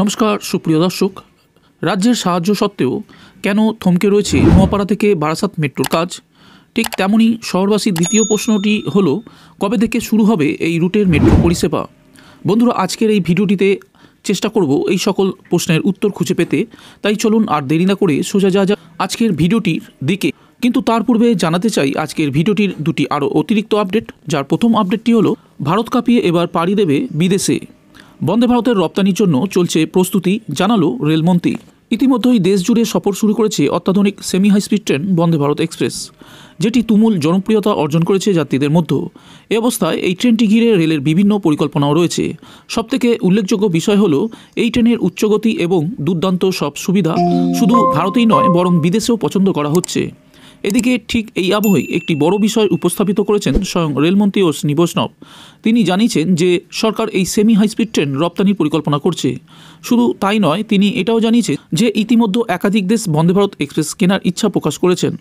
নমস্কার সুপ্রিয় দর্শক রাজ্যের সাহায্য সত্ত্বেও কেন থমকে রয়েছে নোয়াপাড়া থেকে বারাসাত মেট্রোর কাজ ঠিক তেমনই শহরবাসীর দ্বিতীয় প্রশ্নটি হলো কবে থেকে শুরু হবে এই রুটের মেট্রো পরিষেবা বন্ধুরা আজকের এই ভিডিওটিতে চেষ্টা করব এই সকল প্রশ্নের উত্তর খুঁজে পেতে তাই চলুন আর দেরি না করে সোজা যা যা আজকের ভিডিওটির দিকে কিন্তু তার পূর্বে জানাতে চাই আজকের ভিডিওটির দুটি আরও অতিরিক্ত আপডেট যার প্রথম আপডেটটি হলো ভারত কাঁপিয়ে এবার পাড়ি দেবে বিদেশে বন্দে ভারতের রপ্তানির জন্য চলছে প্রস্তুতি জানালো রেলমন্ত্রী ইতিমধ্যেই দেশ জুড়ে সফর শুরু করেছে অত্যাধুনিক semi high speed train Vande Bharat express যেটি তুমুল জনপ্রিয়তা অর্জন করেছে যাত্রীদের মধ্যে এ অবস্থায় এই ট্রেনটি ঘিরে রেলের বিভিন্ন পরিকল্পনাও রয়েছে সবথেকে উল্লেখযোগ্য বিষয় হল এই ট্রেনের উচ্চগতি এবং দুর্দান্ত সব সুবিধা শুধু ভারতেই নয় বরং বিদেশেও পছন্দ করা হচ্ছে এদিকে ঠিক এই আবহেই একটি বড় বিষয় উপস্থাপিত করেছেন স্বয়ং রেলমন্ত্রী ও বৈষ্ণব তিনি জানিয়েছেন যে সরকার এই সেমি হাইস্পিড ট্রেন রপ্তানির পরিকল্পনা করছে শুধু তাই নয় তিনি এটাও জানিয়েছেন যে ইতিমধ্যে একাধিক দেশ বন্দে ভারত এক্সপ্রেস কেনার ইচ্ছা প্রকাশ করেছেন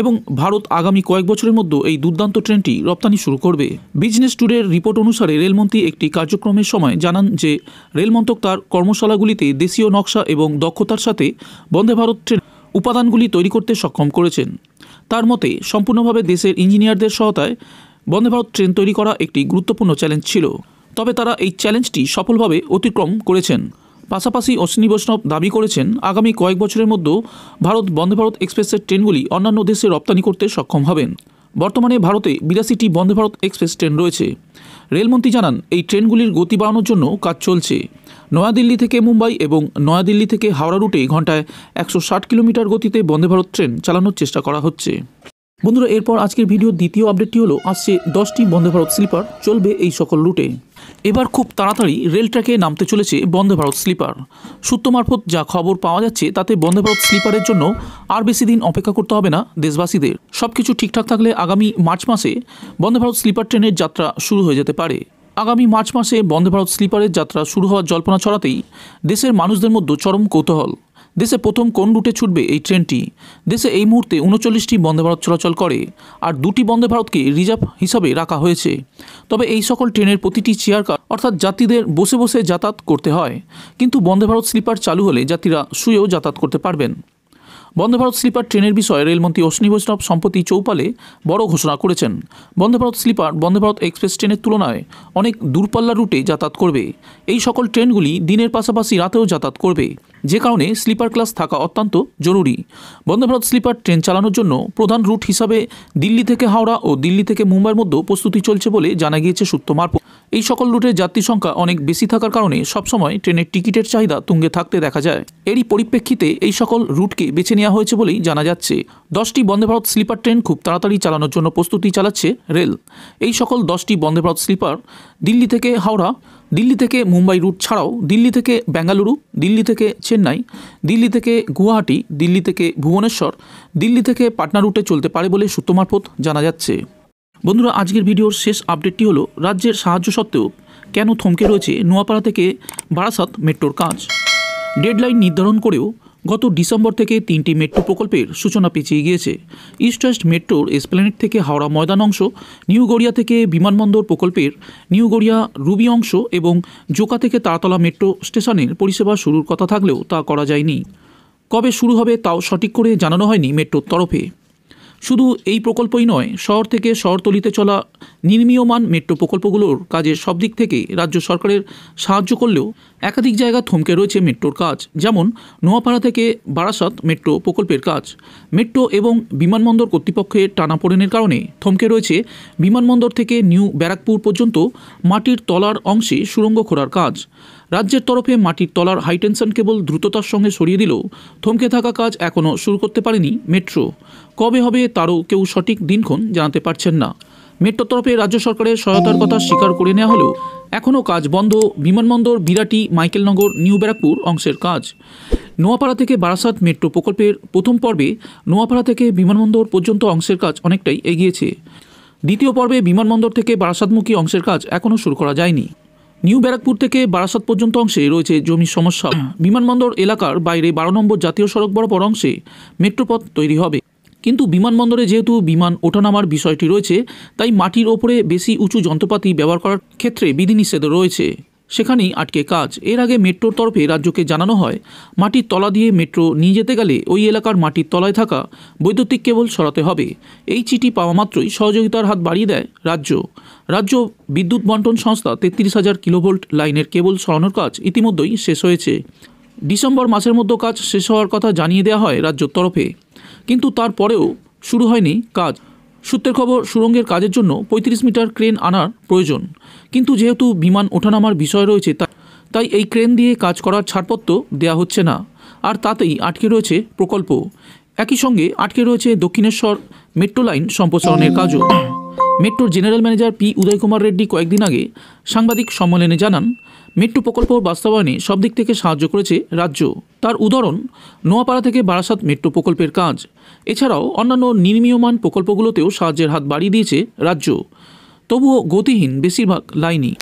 এবং ভারত আগামী কয়েক বছরের মধ্যে এই দুর্দান্ত ট্রেনটি রপ্তানি শুরু করবে বিজনেস টুডের রিপোর্ট অনুসারে রেলমন্ত্রী একটি কার্যক্রমের সময় জানান যে রেলমন্ত্রক তার কর্মশালাগুলিতে দেশীয় নকশা এবং দক্ষতার সাথে বন্দে ভারত ট্রেন উপাদানগুলি তৈরি করতে সক্ষম করেছেন তার মতে সম্পূর্ণভাবে দেশের ইঞ্জিনিয়ারদের সহায়তায় বন্দে ভারত ট্রেন তৈরি করা একটি গুরুত্বপূর্ণ চ্যালেঞ্জ ছিল তবে তারা এই চ্যালেঞ্জটি সফলভাবে অতিক্রম করেছেন পাশাপাশি অশ্বিনী বৈষ্ণব দাবি করেছেন আগামী কয়েক বছরের মধ্যেও ভারত বন্দে ভারত এক্সপ্রেসের ট্রেনগুলি অন্যান্য দেশে রপ্তানি করতে সক্ষম হবেন বর্তমানে ভারতে বিরাশিটি বন্দে ভারত এক্সপ্রেস ট্রেন রয়েছে রেলমন্ত্রী জানান এই ট্রেনগুলির গতি বাড়ানোর জন্য কাজ চলছে নয়াদিল্লি থেকে মুম্বাই এবং নয়াদিল্লি থেকে হাওড়া রুটে ঘন্টায় একশো কিলোমিটার গতিতে বন্দে ভারত ট্রেন চালানোর চেষ্টা করা হচ্ছে বন্ধুরা এরপর আজকের ভিডিও দ্বিতীয় আপডেটটি হলো আসছে দশটি বন্দে ভারত স্লিপার চলবে এই সকল রুটে এবার খুব তাড়াতাড়ি রেল ট্র্যাকে নামতে চলেছে বন্দে ভারত স্লিপার সূত্র মারফত যা খবর পাওয়া যাচ্ছে তাতে বন্দে ভারত স্লিপারের জন্য আর বেশি দিন অপেক্ষা করতে হবে না দেশবাসীদের সব কিছু ঠিকঠাক থাকলে আগামী মার্চ মাসে বন্দে ভারত স্লিপার ট্রেনের যাত্রা শুরু হয়ে যেতে পারে আগামী মার্চ মাসে বন্দে ভারত স্লিপারের যাত্রা শুরু হওয়ার জল্পনা ছড়াতেই দেশের মানুষদের মধ্যে চরম কৌতূহল দেশে প্রথম কোন রুটে ছুটবে এই ট্রেনটি দেশে এই মুহূর্তে উনচল্লিশটি বন্দে ভারত চলাচল করে আর দুটি বন্দে ভারতকে রিজার্ভ হিসাবে রাখা হয়েছে তবে এই সকল ট্রেনের প্রতিটি চেয়ার কার অর্থাৎ যাত্রীদের বসে বসে যাতায়াত করতে হয় কিন্তু বন্দে ভারত স্লিপার চালু হলে যাত্রীরা শুয়েও যাতায়াত করতে পারবেন বন্দে ভারত স্লিপার ট্রেনের বিষয়ে রেলমন্ত্রী অশ্বিনী বৈষ্ণব সম্প্রতি চৌপালে বড় ঘোষণা করেছেন বন্দে ভারত স্লিপার বন্দে ভারত এক্সপ্রেস ট্রেনের তুলনায় অনেক দূরপাল্লা রুটে যাতায়াত করবে এই সকল ট্রেনগুলি দিনের পাশাপাশি রাতেও যাতায়াত করবে যে কারণে স্লিপার ক্লাস থাকা অত্যন্ত জরুরি বন্দে ভারত স্লিপার ট্রেন চালানোর জন্য প্রধান রুট হিসাবে দিল্লি থেকে হাওড়া ও দিল্লি থেকে মুম্বাইয়ের মধ্যে প্রস্তুতি চলছে বলে জানা গিয়েছে সূত্র এই সকল রুটের যাত্রী সংখ্যা অনেক বেশি থাকার কারণে সবসময় ট্রেনের টিকিটের চাহিদা তুঙ্গে থাকতে দেখা যায় এরই পরিপ্রেক্ষিতে এই সকল রুটকে বেছে নেওয়া হয়েছে বলেই জানা যাচ্ছে দশটি বন্দে ভারত স্লিপার ট্রেন খুব তাড়াতাড়ি চালানোর জন্য প্রস্তুতি চালাচ্ছে রেল এই সকল দশটি বন্দে ভারত স্লিপার দিল্লি থেকে হাওড়া দিল্লি থেকে মুম্বাই রুট ছাড়াও দিল্লি থেকে বেঙ্গালুরু দিল্লি থেকে চেন্নাই দিল্লি থেকে গুয়াহাটি দিল্লি থেকে ভুবনেশ্বর দিল্লি থেকে পাটনা রুটে চলতে পারে বলে সূত্র মারফত জানা যাচ্ছে বন্ধুরা আজকের ভিডিওর শেষ আপডেটটি হলো রাজ্যের সাহায্য সত্ত্বেও কেন থমকে রয়েছে নোয়াপাড়া থেকে বারাসাত মেট্রোর কাজ ডেডলাইন নির্ধারণ করেও গত ডিসেম্বর থেকে তিনটি মেট্রো প্রকল্পের সূচনা পেঁচিয়ে গিয়েছে ইস্ট ওয়েস্ট মেট্রোর এসপ্ল্যানেট থেকে হাওড়া ময়দান অংশ নিউ গড়িয়া থেকে বিমানবন্দর প্রকল্পের নিউ গড়িয়া রুবি অংশ এবং জোকা থেকে তারাতলা মেট্রো স্টেশনের পরিষেবা শুরুর কথা থাকলেও তা করা যায়নি কবে শুরু হবে তাও সঠিক করে জানানো হয়নি মেট্রোর তরফে শুধু এই প্রকল্পই নয় শহর থেকে শহরতলিতে চলা নির্মীয়মান মেট্রো প্রকল্পগুলোর কাজে সব দিক থেকে রাজ্য সরকারের সাহায্য করলেও একাধিক জায়গা থমকে রয়েছে মেট্রোর কাজ যেমন নোয়াপাড়া থেকে বারাসাত মেট্রো প্রকল্পের কাজ মেট্রো এবং বিমানবন্দর কর্তৃপক্ষের টানাপোড়েনের কারণে থমকে রয়েছে বিমানবন্দর থেকে নিউ ব্যারাকপুর পর্যন্ত মাটির তলার অংশে সুড়ঙ্গ খোঁড়ার কাজ রাজ্যের তরফে মাটির তলার হাইটেনশন কেবল দ্রুততার সঙ্গে সরিয়ে দিলেও থমকে থাকা কাজ এখনও শুরু করতে পারেনি মেট্রো কবে হবে তারও কেউ সঠিক দিনক্ষণ জানাতে পারছেন না মেট্রোর তরফে রাজ্য সরকারের সহায়তার কথা স্বীকার করে নেওয়া হলেও এখনও কাজ বন্ধ বিমানবন্দর বিরাটি মাইকেলনগর নিউ ব্যারাকপুর অংশের কাজ নোয়াপাড়া থেকে বারাসাত মেট্রো প্রকল্পের প্রথম পর্বে নোয়াপাড়া থেকে বিমানবন্দর পর্যন্ত অংশের কাজ অনেকটাই এগিয়েছে দ্বিতীয় পর্বে বিমানবন্দর থেকে বারাসাতমুখী অংশের কাজ এখনও শুরু করা যায়নি নিউ ব্যারাকপুর থেকে বারাসাত পর্যন্ত অংশে রয়েছে জমির সমস্যা বিমানবন্দর এলাকার বাইরে বারো নম্বর জাতীয় সড়ক বরাবর অংশে মেট্রোপথ তৈরি হবে কিন্তু বিমানবন্দরে যেহেতু বিমান ওঠানামার বিষয়টি রয়েছে তাই মাটির ওপরে বেশি উঁচু যন্ত্রপাতি ব্যবহার করার ক্ষেত্রে বিধিনিষেধ রয়েছে সেখানেই আটকে কাজ এর আগে মেট্রোর তরফে রাজ্যকে জানানো হয় মাটির তলা দিয়ে মেট্রো নিয়ে যেতে গেলে ওই এলাকার মাটির তলায় থাকা বৈদ্যুতিক কেবল সরাতে হবে এই চিঠি পাওয়া মাত্রই সহযোগিতার হাত বাড়িয়ে দেয় রাজ্য রাজ্য বিদ্যুৎ বন্টন সংস্থা তেত্রিশ হাজার কিলোভোল্ট লাইনের কেবল সরানোর কাজ ইতিমধ্যেই শেষ হয়েছে ডিসেম্বর মাসের মধ্যে কাজ শেষ হওয়ার কথা জানিয়ে দেওয়া হয় রাজ্যর তরফে কিন্তু তারপরেও শুরু হয়নি কাজ সূত্রের খবর সুরঙ্গের কাজের জন্য ৩৫ মিটার ক্রেন আনার প্রয়োজন কিন্তু যেহেতু বিমান ওঠানামার বিষয় রয়েছে তাই এই ক্রেন দিয়ে কাজ করার ছাড়পত্র দেয়া হচ্ছে না আর তাতেই আটকে রয়েছে প্রকল্প একই সঙ্গে আটকে রয়েছে দক্ষিণেশ্বর মেট্রো লাইন সম্প্রসারণের কাজও মেট্রোর general manager P Uday Kumar Reddy কয়েকদিন আগে সাংবাদিক সম্মেলনে জানান মেট্রো প্রকল্প বাস্তবায়নে সব দিক থেকে সাহায্য করেছে রাজ্য তার উদাহরণ নোয়াপাড়া থেকে বারাসাত মেট্রো প্রকল্পের কাজ এছাড়াও অন্যান্য নির্মীয়মান প্রকল্পগুলোতেও সাহায্যের হাত বাড়িয়ে দিয়েছে রাজ্য তবুও গতিহীন বেশিরভাগ লাইনই